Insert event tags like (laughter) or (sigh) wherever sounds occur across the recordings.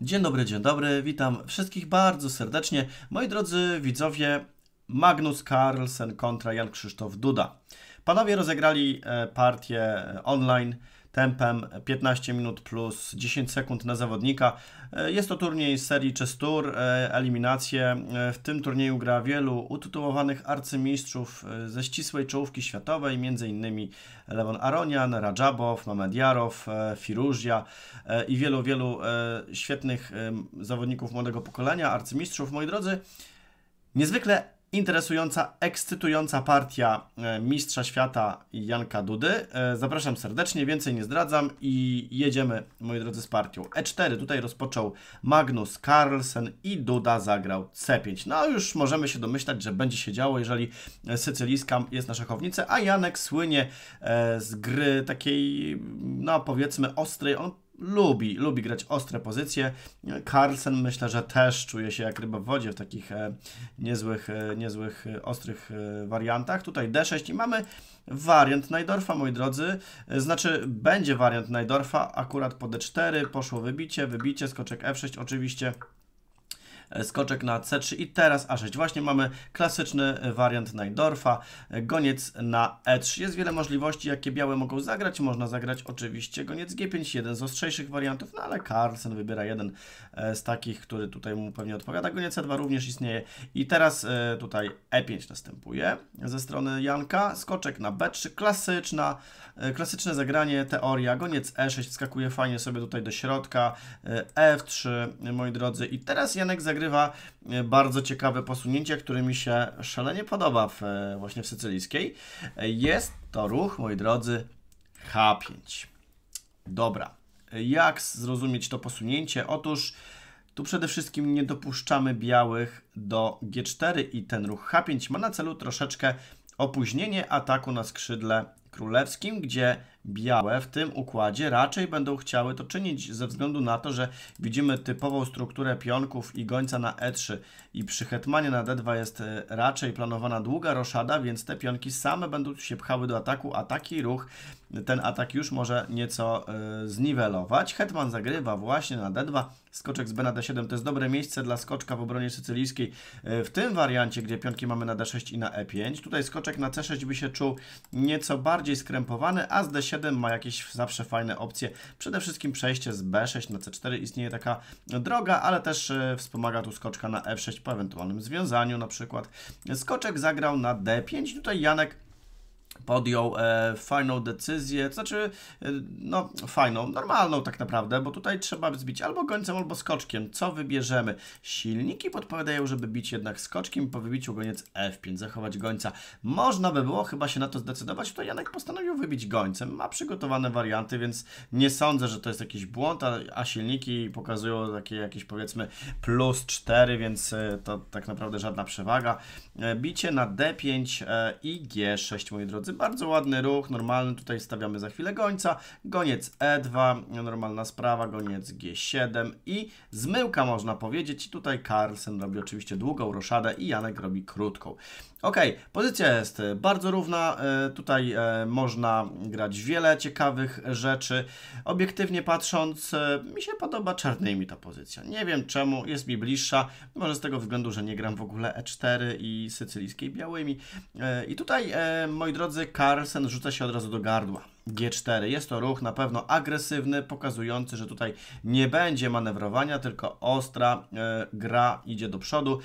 Dzień dobry, dzień dobry, witam wszystkich bardzo serdecznie. Moi drodzy widzowie, Magnus Carlsen kontra Jan Krzysztof Duda. Panowie rozegrali e, partię e, online tempem 15 minut plus 10 sekund na zawodnika. E, jest to turniej z serii Chess Tour, e, eliminacje. E, w tym turnieju gra wielu utytułowanych arcymistrzów ze ścisłej czołówki światowej, m.in. Lewon Aronian, Radżabow, Mamediarow, Firuzia i wielu, wielu świetnych zawodników młodego pokolenia, arcymistrzów. Moi drodzy, niezwykle interesująca, ekscytująca partia e, mistrza świata Janka Dudy. E, zapraszam serdecznie, więcej nie zdradzam i jedziemy, moi drodzy, z partią. E4 tutaj rozpoczął Magnus Carlsen i Duda zagrał C5. No już możemy się domyślać, że będzie się działo, jeżeli sycylijska jest na szachownicy, a Janek słynie e, z gry takiej, no powiedzmy ostrej. On lubi, lubi grać ostre pozycje. Carlsen myślę, że też czuje się jak ryba w wodzie w takich e, niezłych, e, niezłych e, ostrych wariantach. Tutaj D6 i mamy wariant Najdorfa, moi drodzy. Znaczy, będzie wariant Najdorfa akurat po D4, poszło wybicie, wybicie, skoczek F6 oczywiście. E, skoczek na C3 i teraz A6. Właśnie mamy klasyczny e, wariant Najdorfa, e, goniec na E3. Jest wiele możliwości, jakie białe mogą zagrać. Można zagrać oczywiście goniec G5, jeden z ostrzejszych wariantów, no ale Carlsen wybiera jeden z takich, który tutaj mu pewnie odpowiada. Goniec C2 również istnieje i teraz tutaj E5 następuje ze strony Janka. Skoczek na B3, klasyczna, klasyczne zagranie, teoria, goniec E6 wskakuje fajnie sobie tutaj do środka, F3, moi drodzy. I teraz Janek zagra zagrywa e, bardzo ciekawe posunięcie, które mi się szalenie podoba w, e, właśnie w sycylijskiej. E, jest to ruch, moi drodzy, H5. Dobra. Jak zrozumieć to posunięcie? Otóż tu przede wszystkim nie dopuszczamy białych do G4 i ten ruch H5 ma na celu troszeczkę opóźnienie ataku na skrzydle królewskim, gdzie białe w tym układzie raczej będą chciały to czynić ze względu na to, że widzimy typową strukturę pionków i gońca na E3 i przy hetmanie na e D2 jest e, raczej planowana długa roszada, więc te pionki same będą się pchały do ataku, a taki ruch ten atak już może nieco e, zniwelować. Hetman zagrywa właśnie na D2, skoczek z B na D7 to jest dobre miejsce dla skoczka w obronie sycylijskiej w tym wariancie, gdzie pionki mamy na D6 i na E5. Tutaj skoczek na C6 by się czuł nieco bardziej skrępowany, a z D7 ma jakieś zawsze fajne opcje. Przede wszystkim przejście z B6 na C4 istnieje taka droga, ale też e, wspomaga tu skoczka na F6 po ewentualnym związaniu na przykład. Skoczek zagrał na D5, tutaj Janek podjął e, fajną decyzję, to znaczy, e, no fajną, normalną tak naprawdę, bo tutaj trzeba zbić albo gońcem, albo skoczkiem. Co wybierzemy? Silniki podpowiadają, żeby bić jednak skoczkiem po wybiciu goniec F5, zachować gońca. Można by było chyba się na to zdecydować, to Janek postanowił wybić gońcem. Ma przygotowane warianty, więc nie sądzę, że to jest jakiś błąd, a, a silniki pokazują takie jakieś powiedzmy plus 4, więc e, to tak naprawdę żadna przewaga. E, bicie na D5 e, i G6, moi drodzy drodzy. Bardzo ładny ruch, normalny. Tutaj stawiamy za chwilę gońca. Goniec E2, normalna sprawa, goniec G7 i zmyłka można powiedzieć. tutaj Carlsen robi oczywiście długą roszadę i Janek robi krótką. Ok, pozycja jest e, bardzo równa, e, tutaj e, można grać wiele ciekawych rzeczy. Obiektywnie patrząc, mi się podoba czarnymi ta pozycja. Nie wiem czemu, jest mi bliższa, może z tego względu, że nie gram w ogóle E4 i sycylijskiej białymi. I tutaj, moi drodzy, Carlsen rzuca się od razu do gardła G4. Jest to ruch na pewno agresywny, pokazujący, że tutaj nie będzie manewrowania, tylko ostra e, gra idzie do przodu.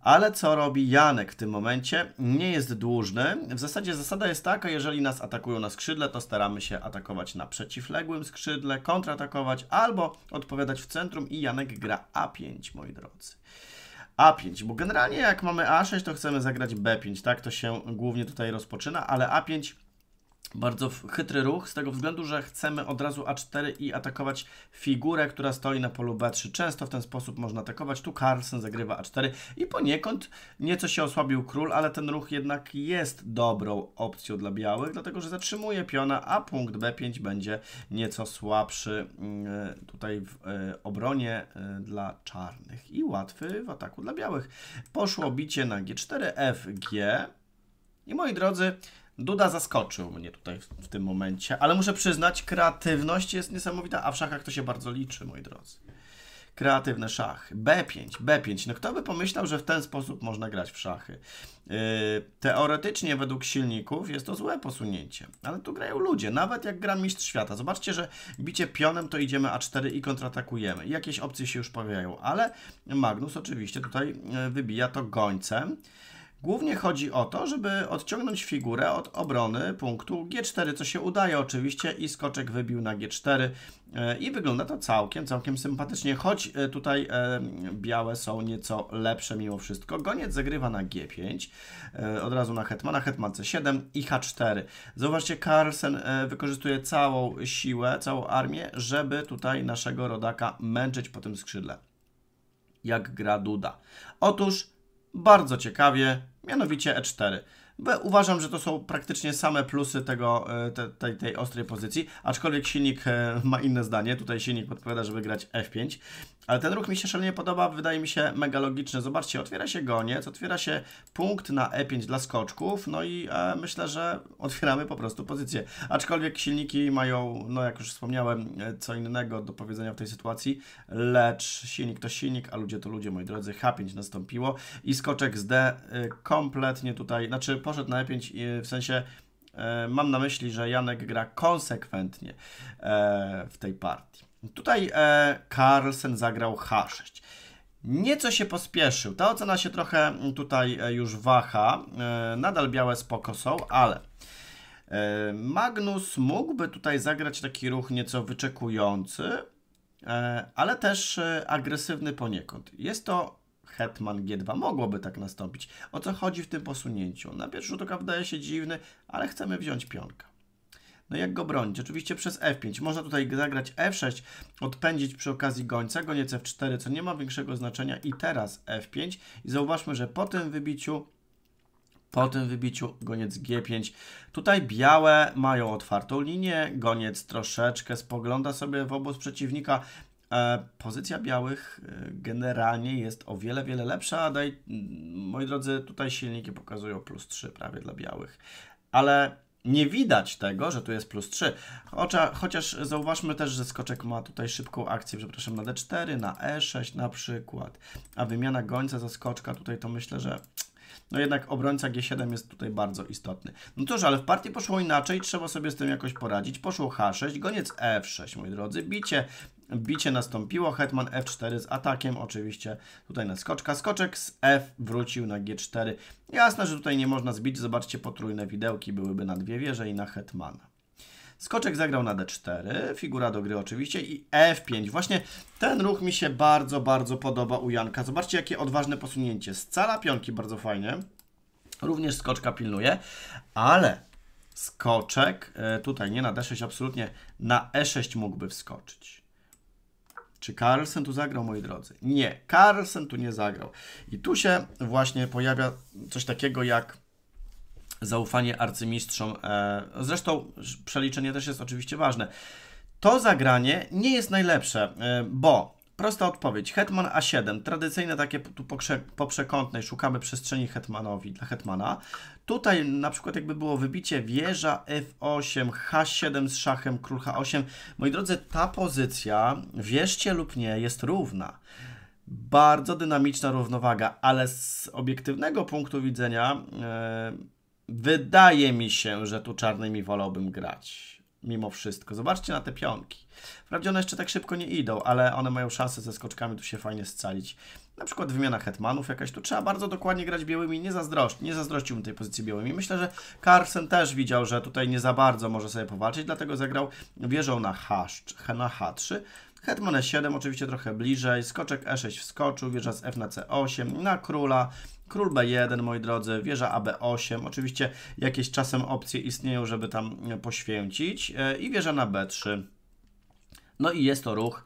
Ale co robi Janek w tym momencie? Nie jest dłużny. W zasadzie zasada jest taka, jeżeli nas atakują na skrzydle, to staramy się atakować na przeciwległym skrzydle, kontratakować albo odpowiadać w centrum i Janek gra A5, moi drodzy. A5, bo generalnie jak mamy A6, to chcemy zagrać B5, tak? To się głównie tutaj rozpoczyna, ale A5 bardzo chytry ruch, z tego względu, że chcemy od razu A4 i atakować figurę, która stoi na polu B3. Często w ten sposób można atakować. Tu Carlsen zagrywa A4 i poniekąd nieco się osłabił król, ale ten ruch jednak jest dobrą opcją dla białych, dlatego że zatrzymuje piona, a punkt B5 będzie nieco słabszy mm, tutaj w e, obronie e, dla czarnych i łatwy w ataku dla białych. Poszło bicie na G4, FG. I moi drodzy, Duda zaskoczył mnie tutaj w, w tym momencie, ale muszę przyznać, kreatywność jest niesamowita, a w szachach to się bardzo liczy, moi drodzy. Kreatywne szachy. B5, B5. No kto by pomyślał, że w ten sposób można grać w szachy? Yy, teoretycznie według silników jest to złe posunięcie, ale tu grają ludzie, nawet jak gra mistrz świata. Zobaczcie, że bicie pionem to idziemy A4 i kontratakujemy. Jakieś opcje się już pojawiają, ale Magnus oczywiście tutaj yy, wybija to gońcem. Głównie chodzi o to, żeby odciągnąć figurę od obrony punktu G4, co się udaje oczywiście i skoczek wybił na G4 e, i wygląda to całkiem, całkiem sympatycznie, choć e, tutaj e, białe są nieco lepsze mimo wszystko. Goniec zagrywa na G5, od razu na hetmana, hetman C7 i H4. Zobaczcie, Carlsen wykorzystuje całą siłę, całą armię, żeby tutaj naszego rodaka męczyć po tym skrzydle. Jak gra Duda. Otóż bardzo ciekawie, mianowicie E4. Uważam, że to są praktycznie same plusy tego, e, te, tej, tej ostrej pozycji, aczkolwiek silnik e, ma inne zdanie. Tutaj silnik podpowiada, żeby grać F5. Ale ten ruch mi się szalenie podoba, wydaje mi się mega logiczny. Zobaczcie, otwiera się goniec, otwiera się punkt na E5 dla skoczków, no i e, myślę, że otwieramy po prostu pozycję. Aczkolwiek silniki mają, no jak już wspomniałem, e, co innego do powiedzenia w tej sytuacji, lecz silnik to silnik, a ludzie to ludzie, moi drodzy. H5 nastąpiło i skoczek z D e, kompletnie tutaj, znaczy poszedł na E5 e, w sensie mam na myśli, że Janek gra konsekwentnie w tej partii. Tutaj e, Carlsen zagrał H6. Nieco się pospieszył. Ta ocena się trochę mm, tutaj e, już waha. E, nadal białe spoko są, ale e, Magnus mógłby tutaj zagrać taki ruch nieco wyczekujący, e, ale też e, agresywny poniekąd. Jest to hetman G2. Mogłoby tak nastąpić. O co chodzi w tym posunięciu? Na pierwszy rzut oka wydaje się dziwny, ale chcemy wziąć pionka. No jak go bronić? Oczywiście przez F5. Można tutaj zagrać F6, odpędzić przy okazji gońca, goniec F4, co nie ma większego znaczenia i teraz F5 i zauważmy, że po tym wybiciu po tym wybiciu goniec G5. Tutaj białe mają otwartą linię, goniec troszeczkę spogląda sobie w obóz przeciwnika. E, pozycja białych e, generalnie jest o wiele, wiele lepsza. Daj, moi drodzy, tutaj silniki pokazują plus 3 prawie dla białych. Ale nie widać tego, że tu jest plus 3. Chociaż zauważmy też, że skoczek ma tutaj szybką akcję, przepraszam, na d4, na e6 na przykład. A wymiana gońca za skoczka tutaj to myślę, że no jednak obrońca G7 jest tutaj bardzo istotny. No cóż, ale w partii poszło inaczej, trzeba sobie z tym jakoś poradzić. Poszło H6, goniec F6, e moi drodzy, bicie Bicie nastąpiło, hetman f4 z atakiem, oczywiście tutaj na skoczka. Skoczek z f wrócił na g4. Jasne, że tutaj nie można zbić, zobaczcie, potrójne widełki byłyby na dwie wieże i na hetmana. Skoczek zagrał na d4, figura do gry oczywiście i f5. Właśnie ten ruch mi się bardzo, bardzo podoba u Janka. Zobaczcie, jakie odważne posunięcie. Scala pionki bardzo fajnie. Również skoczka pilnuje, ale skoczek e, tutaj nie na d6, absolutnie na e6 mógłby wskoczyć. Czy Carlsen tu zagrał, moi drodzy? Nie, Carlsen tu nie zagrał. I tu się właśnie pojawia coś takiego jak zaufanie arcymistrzom. E, zresztą przeliczenie też jest oczywiście ważne. To zagranie nie jest najlepsze, e, bo prosta odpowiedź. Hetman A7, tradycyjne takie tu poprzekątne szukamy przestrzeni Hetmanowi, dla Hetmana. Tutaj na przykład jakby było wybicie wieża f8, h7 z szachem, król h8. Moi drodzy, ta pozycja, wierzcie lub nie, jest równa. Bardzo dynamiczna równowaga, ale z obiektywnego punktu widzenia e, wydaje mi się, że tu czarnymi wolałbym grać mimo wszystko. Zobaczcie na te pionki. Wprawdzie one jeszcze tak szybko nie idą, ale one mają szansę ze skoczkami tu się fajnie scalić. Na przykład wymiana hetmanów jakaś. Tu trzeba bardzo dokładnie grać białymi. Nie, zazdrość, nie zazdrościłbym tej pozycji białymi. Myślę, że Carlsen też widział, że tutaj nie za bardzo może sobie powalczyć, dlatego zagrał wieżą na, H, na H3. Hetman E7 oczywiście trochę bliżej, skoczek E6 wskoczył, wieża z F na C8, na króla, król B1, moi drodzy, wieża AB8. Oczywiście jakieś czasem opcje istnieją, żeby tam poświęcić e, i wieża na B3. No i jest to ruch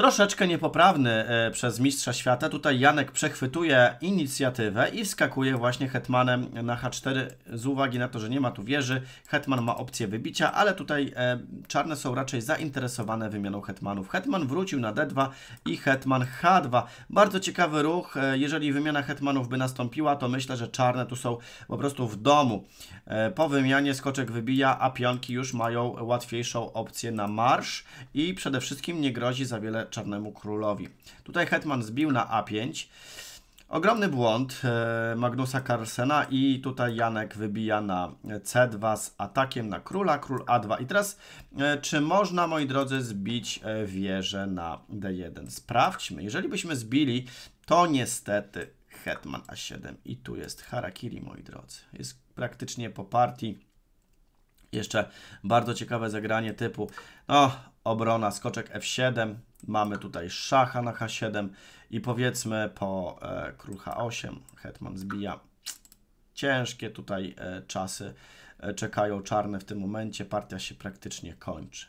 troszeczkę niepoprawny e, przez mistrza świata. Tutaj Janek przechwytuje inicjatywę i wskakuje właśnie hetmanem na H4 z uwagi na to, że nie ma tu wieży. Hetman ma opcję wybicia, ale tutaj e, czarne są raczej zainteresowane wymianą hetmanów. Hetman wrócił na D2 i hetman H2. Bardzo ciekawy ruch. E, jeżeli wymiana hetmanów by nastąpiła, to myślę, że czarne tu są po prostu w domu. Po wymianie skoczek wybija, a pionki już mają łatwiejszą opcję na marsz i przede wszystkim nie grozi za wiele Czarnemu Królowi. Tutaj Hetman zbił na A5. Ogromny błąd e, Magnusa Carlsena i tutaj Janek wybija na C2 z atakiem na króla, król A2. I teraz e, czy można, moi drodzy, zbić e, wieżę na D1? Sprawdźmy. Jeżeli byśmy zbili, to niestety hetman A7 i tu jest harakiri, moi drodzy. Jest praktycznie po partii. Jeszcze bardzo ciekawe zagranie typu no, obrona, skoczek F7, Mamy tutaj szacha na h7 i powiedzmy po e, król h8, hetman zbija. Ciężkie tutaj e, czasy e, czekają czarne w tym momencie, partia się praktycznie kończy.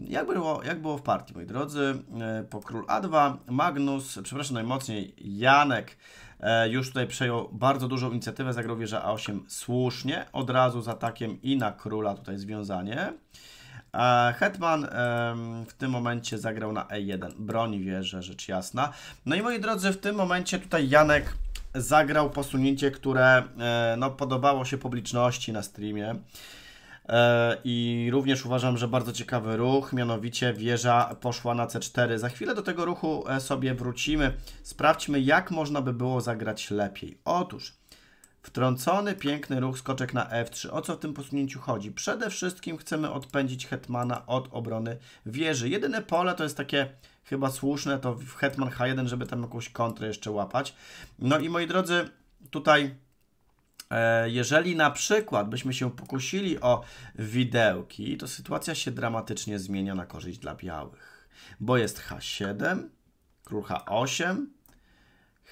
Jak było, jak było w partii, moi drodzy? E, po król A2 Magnus, przepraszam najmocniej, Janek e, już tutaj przejął bardzo dużą inicjatywę, zagrał wieża A8 słusznie, od razu z atakiem i na króla tutaj związanie. Hetman w tym momencie zagrał na E1. Broni wieża rzecz jasna. No i moi drodzy, w tym momencie tutaj Janek zagrał posunięcie, które e, no, podobało się publiczności na streamie. E, I również uważam, że bardzo ciekawy ruch, mianowicie wieża poszła na C4. Za chwilę do tego ruchu e, sobie wrócimy. Sprawdźmy, jak można by było zagrać lepiej. Otóż Wtrącony piękny ruch skoczek na f3. O co w tym posunięciu chodzi? Przede wszystkim chcemy odpędzić hetmana od obrony wieży. Jedyne pole to jest takie chyba słuszne, to w hetman h1, żeby tam jakąś kontrę jeszcze łapać. No i moi drodzy, tutaj e, jeżeli na przykład byśmy się pokusili o widełki, to sytuacja się dramatycznie zmienia na korzyść dla białych, bo jest h7, król h8,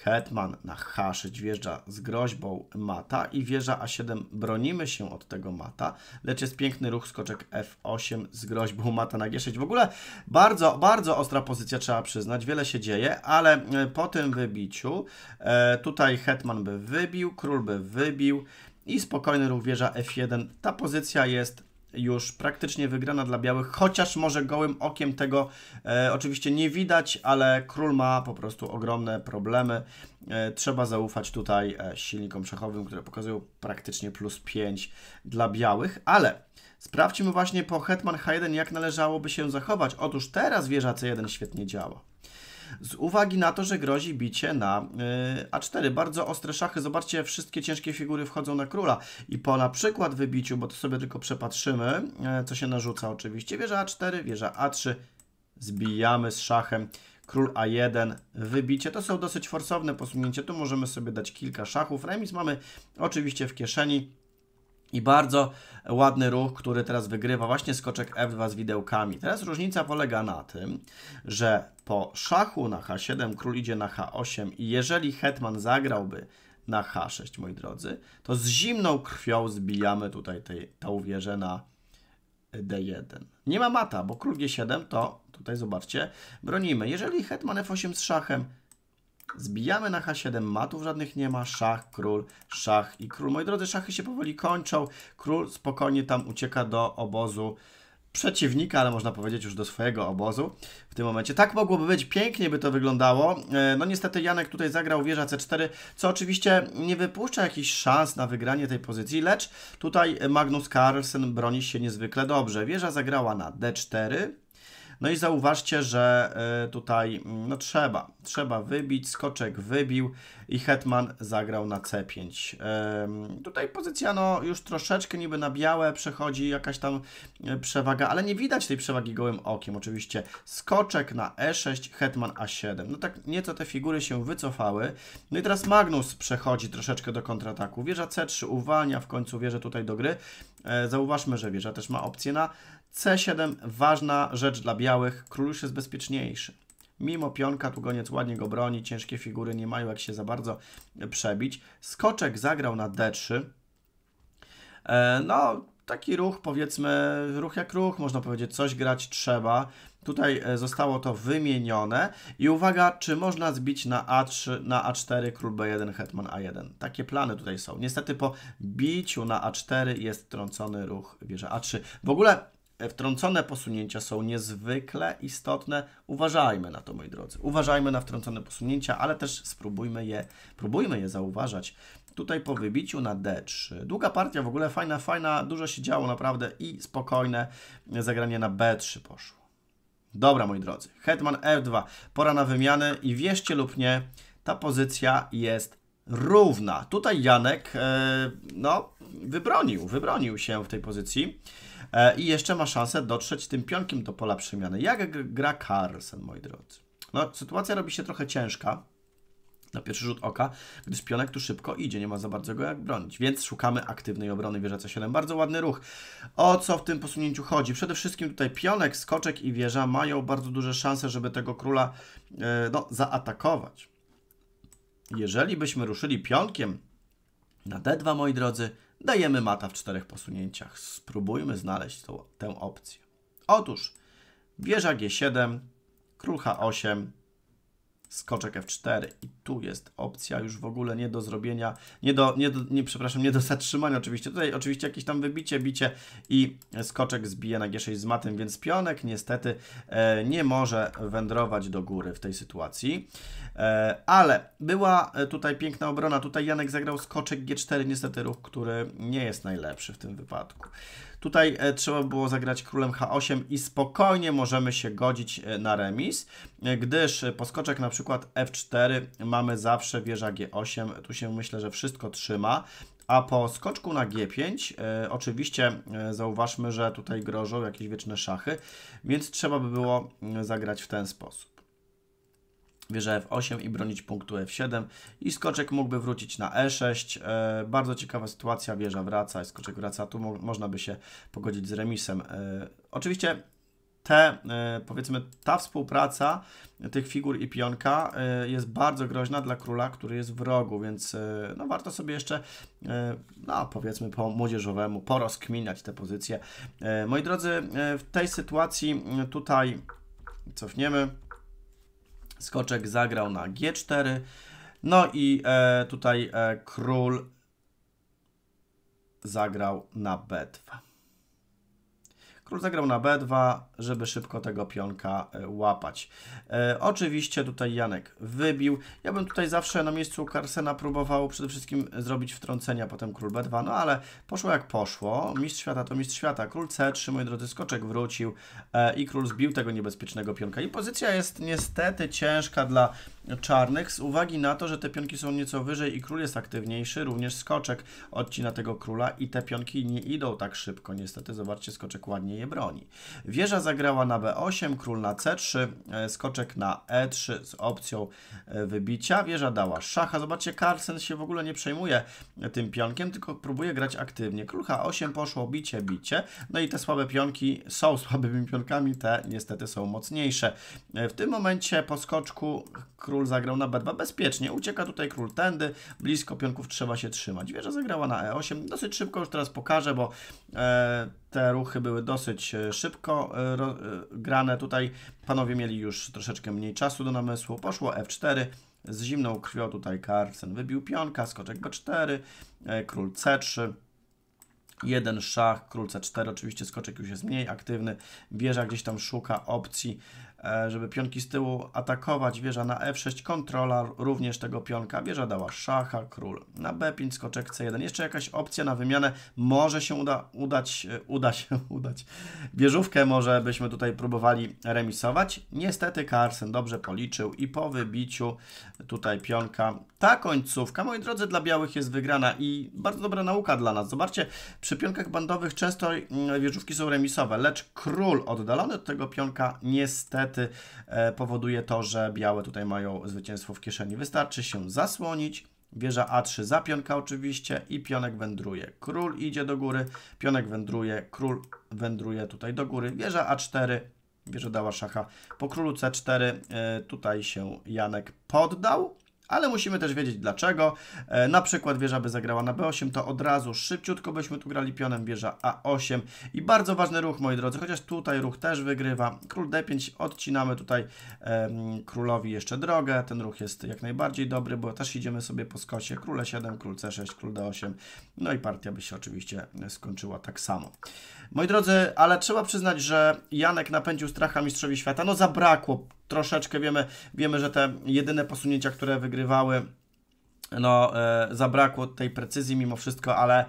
Hetman na H6 wjeżdża z groźbą mata i wieża A7 bronimy się od tego mata, lecz jest piękny ruch skoczek F8 z groźbą mata na G6. W ogóle bardzo, bardzo ostra pozycja trzeba przyznać, wiele się dzieje, ale e, po tym wybiciu e, tutaj Hetman by wybił, król by wybił i spokojny ruch wieża F1. Ta pozycja jest już praktycznie wygrana dla białych, chociaż może gołym okiem tego e, oczywiście nie widać, ale król ma po prostu ogromne problemy. E, trzeba zaufać tutaj e, silnikom szachowym, które pokazują praktycznie plus 5 dla białych, ale sprawdźmy właśnie po hetman h1 jak należałoby się zachować. Otóż teraz wieża c1 świetnie działa z uwagi na to, że grozi bicie na y, A4. Bardzo ostre szachy, zobaczcie, wszystkie ciężkie figury wchodzą na króla i po na przykład wybiciu, bo to sobie tylko przepatrzymy, y, co się narzuca oczywiście, wieża A4, wieża A3, zbijamy z szachem, król A1, wybicie. To są dosyć forsowne posunięcie, tu możemy sobie dać kilka szachów. Remis mamy oczywiście w kieszeni. I bardzo ładny ruch, który teraz wygrywa właśnie skoczek F2 z widełkami. Teraz różnica polega na tym, że po szachu na H7 król idzie na H8 i jeżeli hetman zagrałby na H6, moi drodzy, to z zimną krwią zbijamy tutaj tej, tą wieżę na D1. Nie ma mata, bo król G7 to, tutaj zobaczcie, bronimy. Jeżeli hetman F8 z szachem, Zbijamy na H7, matów żadnych nie ma, szach, król, szach i król. Moi drodzy, szachy się powoli kończą, król spokojnie tam ucieka do obozu przeciwnika, ale można powiedzieć już do swojego obozu w tym momencie. Tak mogłoby być, pięknie by to wyglądało. E, no niestety Janek tutaj zagrał wieża C4, co oczywiście nie wypuszcza jakichś szans na wygranie tej pozycji, lecz tutaj Magnus Carlsen broni się niezwykle dobrze. Wieża zagrała na D4, no i zauważcie, że y, tutaj mm, no trzeba, trzeba wybić, skoczek wybił i hetman zagrał na C5. Tutaj pozycja no już troszeczkę niby na białe przechodzi jakaś tam y, przewaga, ale nie widać tej przewagi gołym okiem oczywiście. Skoczek na E6, hetman A7. No tak nieco te figury się wycofały. No i teraz Magnus przechodzi troszeczkę do kontrataku. Wieża C3 uwalnia w końcu wieżę tutaj do gry. E, zauważmy, że wieża też ma opcję na C7, ważna rzecz dla białych, król już jest bezpieczniejszy. Mimo pionka, tu goniec ładnie go broni, ciężkie figury nie mają jak się za bardzo przebić. Skoczek zagrał na D3. E, no, taki ruch, powiedzmy, ruch jak ruch, można powiedzieć, coś grać trzeba. Tutaj e, zostało to wymienione. I uwaga, czy można zbić na A3, na A4 król B1, hetman A1. Takie plany tutaj są. Niestety po biciu na A4 jest trącony ruch wieża A3. W ogóle Wtrącone posunięcia są niezwykle istotne. Uważajmy na to, moi drodzy. Uważajmy na wtrącone posunięcia, ale też spróbujmy je, próbujmy je zauważać. Tutaj po wybiciu na D3. Długa partia w ogóle, fajna, fajna, dużo się działo naprawdę i spokojne zagranie na B3 poszło. Dobra, moi drodzy. Hetman F2. Pora na wymianę i wierzcie lub nie, ta pozycja jest równa. Tutaj Janek, e, no, wybronił, wybronił się w tej pozycji. E, i jeszcze ma szansę dotrzeć tym pionkiem do pola przemiany. Jak gra Carlsen, moi drodzy? No, sytuacja robi się trochę ciężka na pierwszy rzut oka, gdyż pionek tu szybko idzie, nie ma za bardzo go jak bronić, więc szukamy aktywnej obrony wieża C7. Bardzo ładny ruch. O co w tym posunięciu chodzi? Przede wszystkim tutaj pionek, skoczek i wieża mają bardzo duże szanse, żeby tego króla e, no, zaatakować. Jeżeli byśmy ruszyli pionkiem na D2, moi drodzy, Dajemy mata w czterech posunięciach. Spróbujmy znaleźć tą, tę opcję. Otóż wieża G7, król H8, skoczek F4 i tu jest opcja już w ogóle nie do zrobienia, nie do, nie, do, nie przepraszam, nie do zatrzymania oczywiście. Tutaj oczywiście jakieś tam wybicie, bicie i skoczek zbije na G6 z matem, więc pionek niestety e, nie może wędrować do góry w tej sytuacji. E, ale była e, tutaj piękna obrona, tutaj Janek zagrał skoczek G4, niestety ruch, który nie jest najlepszy w tym wypadku. Tutaj e, trzeba było zagrać królem H8 i spokojnie możemy się godzić e, na remis, e, gdyż poskoczek na przykład F4 mamy zawsze wieża G8, tu się myślę, że wszystko trzyma. A po skoczku na G5, oczywiście zauważmy, że tutaj grożą jakieś wieczne szachy, więc trzeba by było zagrać w ten sposób. Wieża F8 i bronić punktu F7 i skoczek mógłby wrócić na E6. E, bardzo ciekawa sytuacja, wieża wraca i skoczek wraca. Tu mo można by się pogodzić z remisem. E, oczywiście te, e, powiedzmy, ta współpraca tych figur i pionka e, jest bardzo groźna dla króla, który jest w rogu, więc e, no, warto sobie jeszcze, no, powiedzmy, po młodzieżowemu porozkminiać te pozycje. Moi drodzy, w tej sytuacji tutaj cofniemy. Skoczek zagrał na G4. No i e, tutaj e, król zagrał na B2. Król zagrał na b2, żeby szybko tego pionka e, łapać. E, oczywiście tutaj Janek wybił. Ja bym tutaj zawsze na miejscu Carsena próbował przede wszystkim zrobić wtrącenia, potem król b2, no ale poszło jak poszło. Mistrz świata to mistrz świata. Król c3, moi drodzy, skoczek wrócił e, i król zbił tego niebezpiecznego pionka. I pozycja jest niestety ciężka dla czarnych z uwagi na to, że te pionki są nieco wyżej i król jest aktywniejszy, również skoczek odcina tego króla i te pionki nie idą tak szybko. Niestety, zobaczcie, skoczek ładnie je broni. Wieża zagrała na b8, król na c3, e, skoczek na e3 z opcją e, wybicia. Wieża dała szacha. Zobaczcie, Carlsen się w ogóle nie przejmuje e, tym pionkiem, tylko próbuje grać aktywnie. Król h8 poszło, bicie, bicie. No i te słabe pionki są słabymi pionkami, te niestety są mocniejsze. W tym momencie po skoczku król król zagrał na b2 bezpiecznie. Ucieka tutaj król tędy, blisko pionków trzeba się trzymać. Wieża zagrała na e8. Dosyć szybko już teraz pokażę, bo e, te ruchy były dosyć e, szybko e, ro, e, grane. Tutaj panowie mieli już troszeczkę mniej czasu do namysłu. Poszło f4. Z zimną krwią tutaj Carlsen wybił pionka, skoczek b4, e, król c3 jeden szach, król c4, oczywiście skoczek już jest mniej aktywny, wieża gdzieś tam szuka opcji E, żeby pionki z tyłu atakować. Wieża na f6, kontrola również tego pionka. Wieża dała szacha, król na b5, skoczek c1. Jeszcze jakaś opcja na wymianę. Może się uda, udać, e, uda się (laughs) udać. Wieżówkę może byśmy tutaj próbowali remisować. Niestety Carson dobrze policzył i po wybiciu tutaj pionka ta końcówka, moi drodzy, dla białych jest wygrana i bardzo dobra nauka dla nas. Zobaczcie, przy pionkach bandowych często mm, wieżówki są remisowe, lecz król oddalony od tego pionka niestety niestety e, powoduje to, że białe tutaj mają zwycięstwo w kieszeni. Wystarczy się zasłonić, Wieża A3 za pionka oczywiście i pionek wędruje. Król idzie do góry, pionek wędruje, król wędruje tutaj do góry. Wieża A4, wieża dała szacha. Po królu C4 e, tutaj się Janek poddał ale musimy też wiedzieć dlaczego. E, na przykład wieża by zagrała na B8, to od razu szybciutko byśmy tu grali pionem, wieża A8 i bardzo ważny ruch, moi drodzy, chociaż tutaj ruch też wygrywa. Król D5, odcinamy tutaj e, królowi jeszcze drogę, ten ruch jest jak najbardziej dobry, bo też idziemy sobie po skosie, Król 7, e król C6, król D8, no i partia by się oczywiście skończyła tak samo. Moi drodzy, ale trzeba przyznać, że Janek napędził stracha mistrzowi świata, no zabrakło troszeczkę wiemy, wiemy, że te jedyne posunięcia, które wygrywały, no e, zabrakło tej precyzji mimo wszystko, ale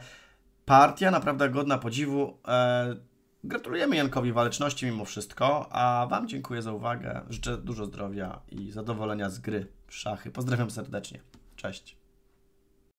partia naprawdę godna podziwu. E, gratulujemy Jankowi waleczności mimo wszystko, a Wam dziękuję za uwagę. Życzę dużo zdrowia i zadowolenia z gry w szachy. Pozdrawiam serdecznie. Cześć.